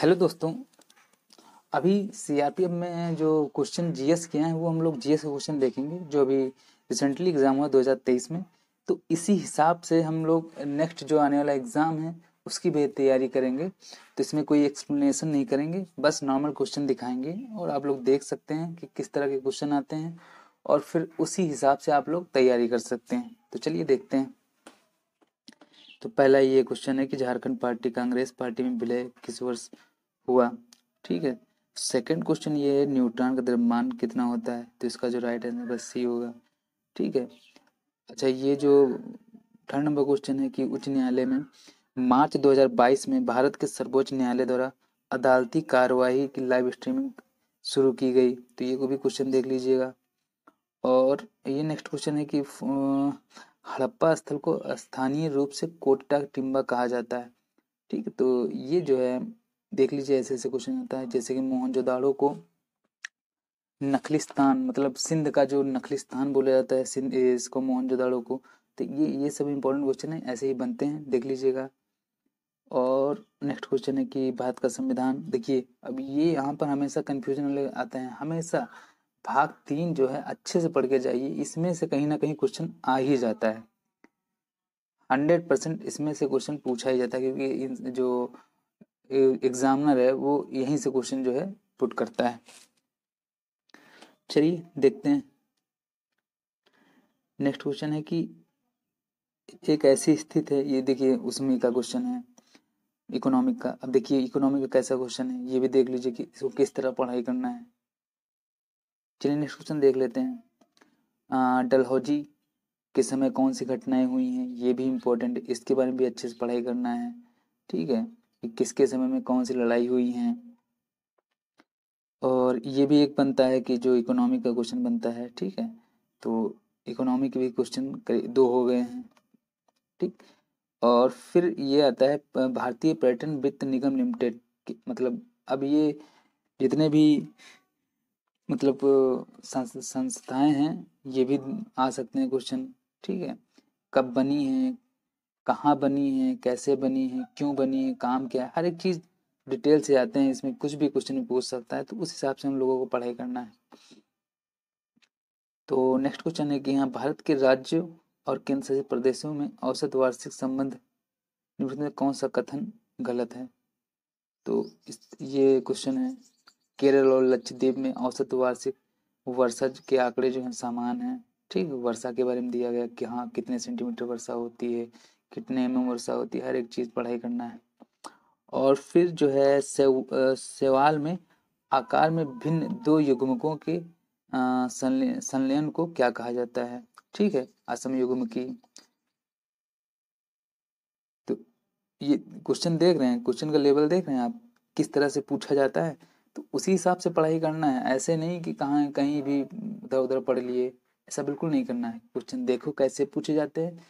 Hello दोस्तों अभी CRPF में जो क्वेश्चन जीएस के हैं वो हम लोग जीएस के क्वेश्चन देखेंगे जो अभी रिसेंटली एग्ज़ाम हुआ 2023 में तो इसी हिसाब से हम लोग नेक्स्ट जो आने वाला एग्ज़ाम है उसकी भी तैयारी करेंगे तो इसमें कोई एक्सप्लेनेशन नहीं करेंगे बस नॉर्मल क्वेश्चन दिखाएंगे और आप लोग देख सकते हैं कि किस तरह के क्वेश्चन आते हैं और फिर उसी हिसाब से आप लोग तैयारी कर सकते हैं तो चलिए देखते हैं तो पहला ये क्वेश्चन है कि झारखंड पार्टी कांग्रेस पार्टी में विलय किस वर्ष हुआ ठीक है सेकंड क्वेश्चन ये है न्यूट्रॉन का द्रव्यमान कितना होता है तो इसका जो राइट आंसर बस सी होगा ठीक है अच्छा ये जो थर्ड नंबर क्वेश्चन है कि उच्च न्यायालय में मार्च 2022 में भारत के सर्वोच्च न्यायालय द्वारा अदालती कार्यवाही की लाइव स्ट्रीमिंग शुरू की गई तो ये को भी क्वेश्चन देख लीजिएगा और ये नेक्स्ट क्वेश्चन है कि हड़प्पा स्थल को स्थानीय रूप से कोटा टिम्बा कहा जाता है ठीक है तो ये जो है देख लीजिए ऐसे ऐसे क्वेश्चन आता है जैसे कि मोहनजोदाड़ो को नखलिस्तान मतलब सिंध का जो नखलिस्तान बोला जाता है सिंध इसको मोहनजोदाड़ो को तो ये ये सब इम्पोर्टेंट क्वेश्चन है ऐसे ही बनते हैं देख लीजिएगा और नेक्स्ट क्वेश्चन है कि भारत का संविधान देखिए अब ये यहाँ पर हमेशा कन्फ्यूजन आता है हमेशा भाग तीन जो है अच्छे से पढ़ के जाइए इसमें से कहीं ना कहीं क्वेश्चन आ ही जाता है हंड्रेड परसेंट इसमें से क्वेश्चन पूछा ही जाता है क्योंकि जो एग्जामिनर है वो यहीं से क्वेश्चन जो है पुट करता है चलिए देखते हैं नेक्स्ट क्वेश्चन है कि एक ऐसी स्थिति है ये देखिए उसमें का क्वेश्चन है इकोनॉमिक का अब देखिए इकोनॉमिक का कैसा क्वेश्चन है ये भी देख लीजिए कि इसको किस तरह पढ़ाई करना है चलिए नेक्स्ट क्वेश्चन देख लेते हैं डलहौजी के समय कौन सी घटनाएं हुई हैं ये भी इम्पोर्टेंट इसके बारे में भी अच्छे से पढ़ाई करना है ठीक है कि किसके समय में कौन सी लड़ाई हुई है और ये भी एक बनता है कि जो इकोनॉमिक का क्वेश्चन बनता है ठीक है तो इकोनॉमिक भी क्वेश्चन दो हो गए हैं ठीक और फिर ये आता है भारतीय पर्यटन वित्त निगम लिमिटेड मतलब अब ये जितने भी मतलब संस्थाएं हैं ये भी आ सकते हैं क्वेश्चन ठीक है कब बनी है कहाँ बनी है कैसे बनी है क्यों बनी है काम क्या है हर एक चीज़ डिटेल से आते हैं इसमें कुछ भी क्वेश्चन पूछ सकता है तो उस हिसाब से हम लोगों को पढ़ाई करना है तो नेक्स्ट क्वेश्चन है कि यहाँ भारत के राज्यों और केंद्र शासित प्रदेशों में औसत वार्षिक संबंध निवृत्त में कौन सा कथन गलत है तो इस ये क्वेश्चन है केरल और लक्षद्वीप में औसत वार्षिक वर्षा के आंकड़े जो हैं समान हैं ठीक वर्षा के बारे में दिया गया कि हाँ कितने सेंटीमीटर वर्षा होती है कितने एम एम वर्षा होती है हर एक चीज़ पढ़ाई करना है और फिर जो है सेवाल में आकार में भिन्न दो युग्मकों के संलयन को क्या कहा जाता है ठीक है असम युग्म की तो ये क्वेश्चन देख रहे हैं क्वेश्चन का लेवल देख रहे हैं आप किस तरह से पूछा जाता है तो उसी हिसाब से पढ़ाई करना है ऐसे नहीं कि कहाँ कहीं भी उधर उधर पढ़ लिए ऐसा बिल्कुल नहीं करना है क्वेश्चन देखो कैसे पूछे जाते हैं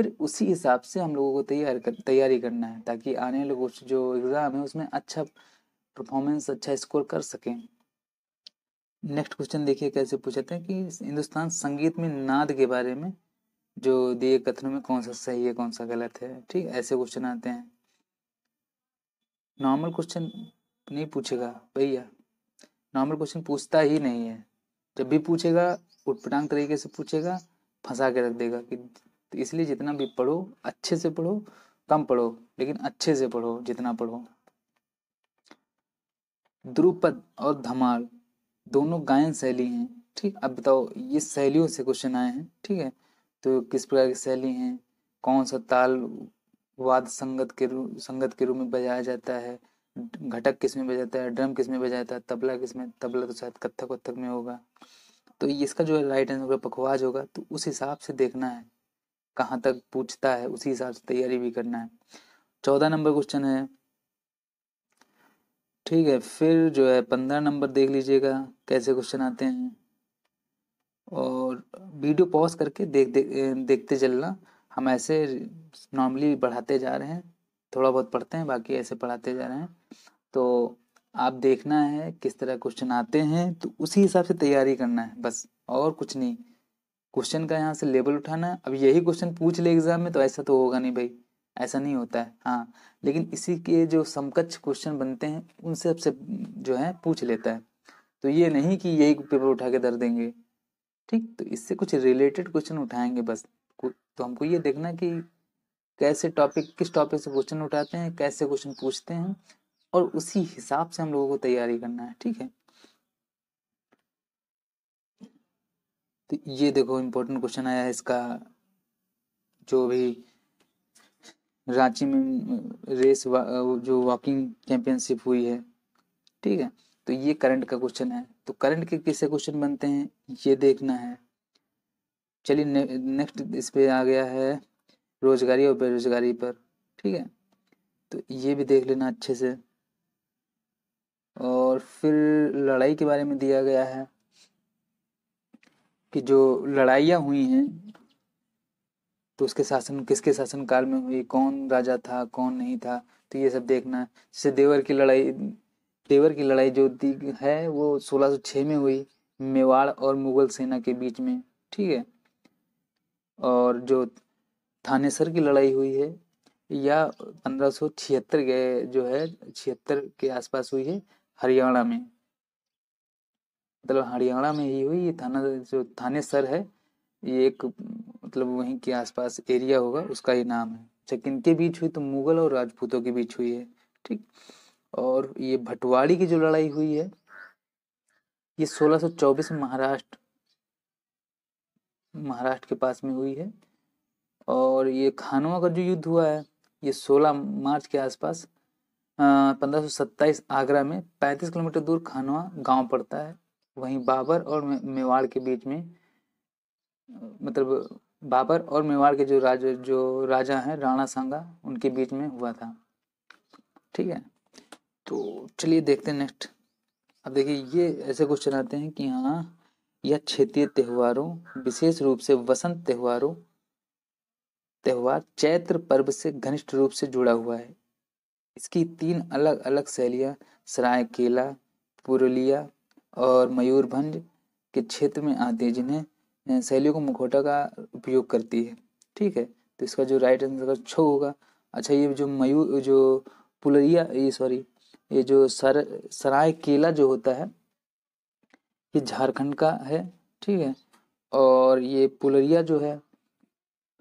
फिर उसी हिसाब से हम लोगों को तैयार कर तैयारी करना है ताकि आने वाले कुछ जो एग्ज़ाम है उसमें अच्छा परफॉर्मेंस अच्छा स्कोर कर सकें नेक्स्ट क्वेश्चन देखिए कैसे पूछते हैं कि हिंदुस्तान संगीत में नाद के बारे में जो दिए कथनों में कौन सा सही है कौन सा गलत है ठीक ऐसे क्वेश्चन आते हैं नॉर्मल क्वेश्चन नहीं पूछेगा भैया नॉर्मल क्वेश्चन पूछता ही नहीं है जब भी पूछेगा उठपटांग तरीके से पूछेगा फंसा के रख देगा कि तो इसलिए जितना भी पढ़ो अच्छे से पढ़ो कम पढ़ो लेकिन अच्छे से पढ़ो जितना पढ़ो द्रुपद और धमाल दोनों गायन शैली हैं ठीक अब बताओ ये शैलियों से क्वेश्चन आए हैं ठीक है तो किस प्रकार की शैली हैं कौन सा ताल वाद संगत के रूप संगत के रूप में बजाया जाता है घटक किस में बजाता है ड्रम किस में बजाता जाता है तबला किस में तबला तो शायद कत्थक वत्थक में होगा तो इसका जो राइट आंसर पखवाज होगा तो उस हिसाब से देखना है कहाँ तक पूछता है उसी हिसाब से तैयारी भी करना है चौदह नंबर क्वेश्चन है ठीक है फिर जो है पंद्रह नंबर देख लीजिएगा कैसे क्वेश्चन आते हैं और वीडियो पॉज करके देख, देख देखते चलना हम ऐसे नॉर्मली बढ़ाते जा रहे हैं थोड़ा बहुत पढ़ते हैं बाकी ऐसे पढ़ाते जा रहे हैं तो आप देखना है किस तरह क्वेश्चन आते हैं तो उसी हिसाब से तैयारी करना है बस और कुछ नहीं क्वेश्चन का यहाँ से लेवल उठाना अब यही क्वेश्चन पूछ ले एग्जाम में तो ऐसा तो होगा नहीं भाई ऐसा नहीं होता है हाँ लेकिन इसी के जो समकक्ष क्वेश्चन बनते हैं उनसे आपसे जो है पूछ लेता है तो ये नहीं कि यही पेपर उठा के दर देंगे ठीक तो इससे कुछ रिलेटेड क्वेश्चन उठाएंगे बस तो हमको ये देखना कि कैसे टॉपिक किस टॉपिक से क्वेश्चन उठाते हैं कैसे क्वेश्चन पूछते हैं और उसी हिसाब से हम लोगों को तैयारी करना है ठीक है तो ये देखो इम्पोर्टेंट क्वेश्चन आया है इसका जो भी रांची में रेस वा, जो वॉकिंग चैंपियनशिप हुई है ठीक है तो ये करंट का क्वेश्चन है तो करंट के किससे क्वेश्चन बनते हैं ये देखना है चलिए ने, नेक्स्ट इस पे आ गया है रोजगारी और बेरोजगारी पर ठीक है तो ये भी देख लेना अच्छे से और फिर लड़ाई के बारे में दिया गया है कि जो लड़ाइयाँ हुई हैं तो उसके शासन किसके शासन काल में हुई कौन राजा था कौन नहीं था तो ये सब देखना जैसे देवर की लड़ाई देवर की लड़ाई जो है वो 1606 में हुई मेवाड़ और मुगल सेना के बीच में ठीक है और जो थानेसर की लड़ाई हुई है या छिहत्तर के जो है छिहत्तर के आसपास हुई है हरियाणा में मतलब हरियाणा में ही हुई ये थाना जो थाने सर है ये एक मतलब वहीं के आसपास एरिया होगा उसका ये नाम है अच्छा किनके बीच हुई तो मुगल और राजपूतों के बीच हुई है ठीक और ये भटवाड़ी की जो लड़ाई हुई है ये 1624 में महाराष्ट्र महाराष्ट्र के पास में हुई है और ये खानवा का जो युद्ध हुआ है ये 16 मार्च के आसपास पंद्रह आगरा में 35 किलोमीटर दूर खानवा गांव पड़ता है वहीं बाबर और मेवाड़ के बीच में मतलब बाबर और मेवाड़ के जो राज जो राजा हैं राणा सांगा उनके बीच में हुआ था ठीक है तो चलिए देखते हैं नेक्स्ट अब देखिए ये ऐसे क्वेश्चन आते हैं कि हाँ यह क्षेत्रीय त्योहारों विशेष रूप से वसंत त्योहारों त्योहार चैत्र पर्व से घनिष्ठ रूप से जुड़ा हुआ है इसकी तीन अलग अलग शैलियां सरायकेला पुरुलिया और मयूरभंज के क्षेत्र में आती है जिन्हें शैलियों को मुखौटा का उपयोग करती है ठीक है तो इसका जो राइट आंसर छो होगा अच्छा ये जो मयूर जो पुलरिया ये सॉरी ये जो सर सराय केला जो होता है ये झारखंड का है ठीक है और ये पुलरिया जो है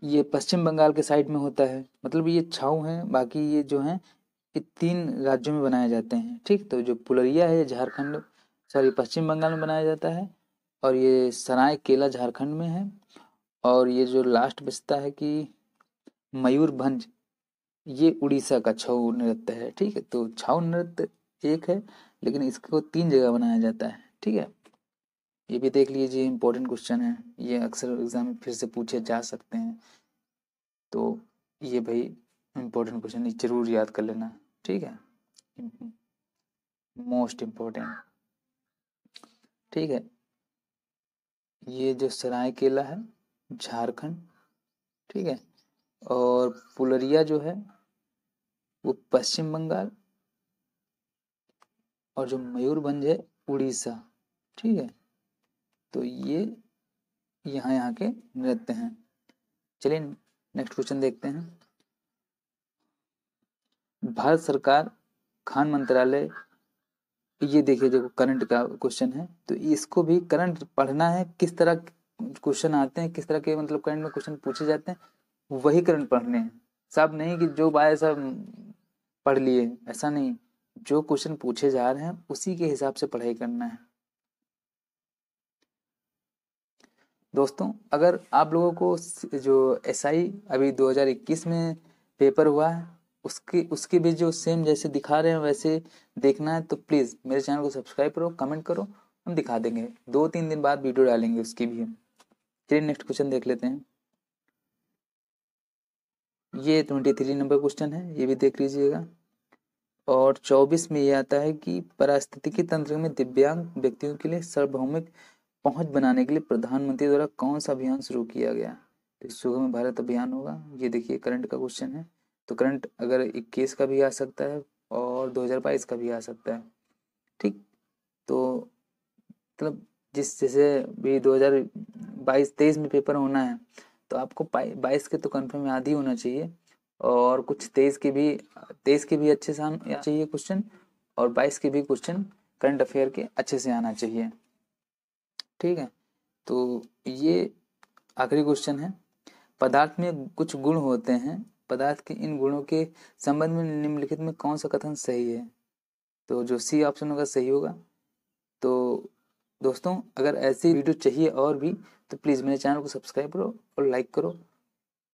ये पश्चिम बंगाल के साइड में होता है मतलब ये छाऊ है बाकी ये जो है ये तीन राज्यों में बनाए जाते हैं ठीक तो जो पुलरिया है झारखंड सर ये पश्चिम बंगाल में बनाया जाता है और ये सराय केला झारखंड में है और ये जो लास्ट बचता है कि मयूरभंज ये उड़ीसा का छऊ नृत्य है ठीक है तो छऊ नृत्य एक है लेकिन इसको तीन जगह बनाया जाता है ठीक है ये भी देख लीजिए इम्पोर्टेंट क्वेश्चन है ये अक्सर एग्जाम में फिर से पूछे जा सकते हैं तो ये भाई इम्पोर्टेंट क्वेश्चन जरूर याद कर लेना ठीक है मोस्ट इम्पोर्टेंट हम्म, हम्म। ठीक है ये जो सरायकेला है झारखंड ठीक है और पुलरिया जो है वो पश्चिम बंगाल और जो मयूरभंज है उड़ीसा ठीक है तो ये यहाँ यहाँ के नृत्य हैं चलिए नेक्स्ट क्वेश्चन देखते हैं भारत सरकार खान मंत्रालय तो ये देखिए जो करंट का क्वेश्चन है तो इसको भी करंट पढ़ना है किस तरह क्वेश्चन आते हैं किस तरह के मतलब करंट में क्वेश्चन पूछे जाते हैं वही करंट पढ़ने हैं सब नहीं कि जो बाय सब पढ़ लिए ऐसा नहीं जो क्वेश्चन पूछे जा रहे हैं उसी के हिसाब से पढ़ाई करना है दोस्तों अगर आप लोगों को जो एसआई अभी 2021 में पेपर हुआ है उसकी उसकी भी जो सेम जैसे दिखा रहे हैं वैसे देखना है तो प्लीज़ मेरे चैनल को सब्सक्राइब करो कमेंट करो हम दिखा देंगे दो तीन दिन बाद वीडियो डालेंगे उसकी भी चलिए नेक्स्ट क्वेश्चन देख लेते हैं ये ट्वेंटी थ्री नंबर क्वेश्चन है ये भी देख लीजिएगा और चौबीस में ये आता है कि पारिस्थितिकी तंत्र में दिव्यांग व्यक्तियों के लिए सार्वभौमिक पहुंच बनाने के लिए प्रधानमंत्री द्वारा कौन सा अभियान शुरू किया गया तो भारत अभियान होगा ये देखिए करंट का क्वेश्चन है तो करंट अगर 21 का भी आ सकता है और 2022 का भी आ सकता है ठीक तो मतलब जिस जैसे भी 2022 23 में पेपर होना है तो आपको बाईस के तो कन्फर्म याद ही होना चाहिए और कुछ तेईस के भी तेईस के भी अच्छे से आना चाहिए क्वेश्चन और बाईस के भी क्वेश्चन करंट अफेयर के अच्छे से आना चाहिए ठीक है तो ये आखिरी क्वेश्चन है पदार्थ में कुछ गुण होते हैं पदार्थ के इन गुणों के संबंध में निम्नलिखित में कौन सा कथन सही है तो जो सी ऑप्शन होगा सही होगा तो दोस्तों अगर ऐसी वीडियो चाहिए और भी तो प्लीज़ मेरे चैनल को सब्सक्राइब करो और लाइक करो